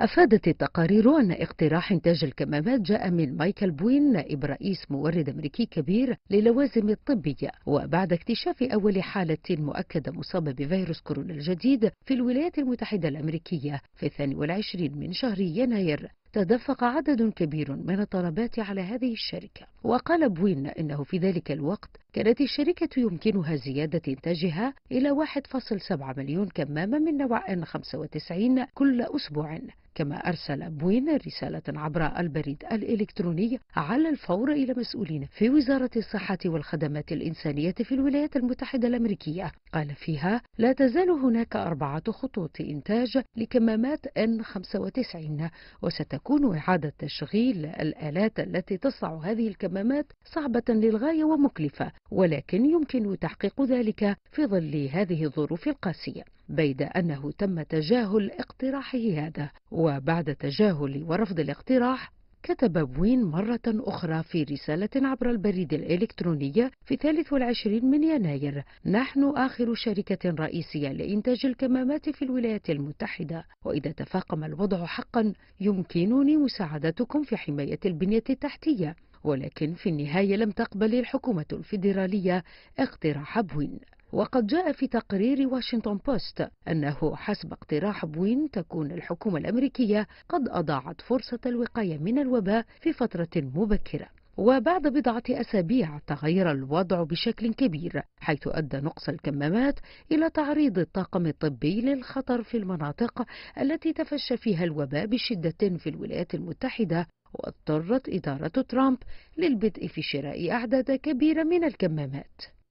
أفادت التقارير أن اقتراح إنتاج الكمامات جاء من مايكل بوين نائب رئيس مورد أمريكي كبير للوازم الطبية وبعد اكتشاف أول حالة مؤكدة مصابة بفيروس كورونا الجديد في الولايات المتحدة الأمريكية في الثاني والعشرين من شهر يناير تدفق عدد كبير من الطلبات على هذه الشركة وقال بوين إنه في ذلك الوقت كانت الشركة يمكنها زيادة إنتاجها إلى 1.7 مليون كمامة من نوع N95 كل أسبوع كما أرسل بوين رسالة عبر البريد الإلكتروني على الفور إلى مسؤولين في وزارة الصحة والخدمات الإنسانية في الولايات المتحدة الأمريكية قال فيها لا تزال هناك أربعة خطوط إنتاج لكمامات N95 وستكون إعادة تشغيل الآلات التي تصنع هذه الكمامات صعبة للغاية ومكلفة ولكن يمكن تحقيق ذلك في ظل هذه الظروف القاسية بيد أنه تم تجاهل اقتراحه هذا وبعد تجاهل ورفض الاقتراح كتب بوين مرة أخرى في رسالة عبر البريد الإلكتروني في 23 من يناير نحن آخر شركة رئيسية لإنتاج الكمامات في الولايات المتحدة وإذا تفاقم الوضع حقا يمكنني مساعدتكم في حماية البنية التحتية ولكن في النهاية لم تقبل الحكومة الفيدرالية اقتراح بوين وقد جاء في تقرير واشنطن بوست أنه حسب اقتراح بوين تكون الحكومة الأمريكية قد أضاعت فرصة الوقاية من الوباء في فترة مبكرة وبعد بضعة أسابيع تغير الوضع بشكل كبير حيث أدى نقص الكمامات إلى تعريض الطاقم الطبي للخطر في المناطق التي تفشى فيها الوباء بشدة في الولايات المتحدة واضطرت إدارة ترامب للبدء في شراء أعداد كبيرة من الكمامات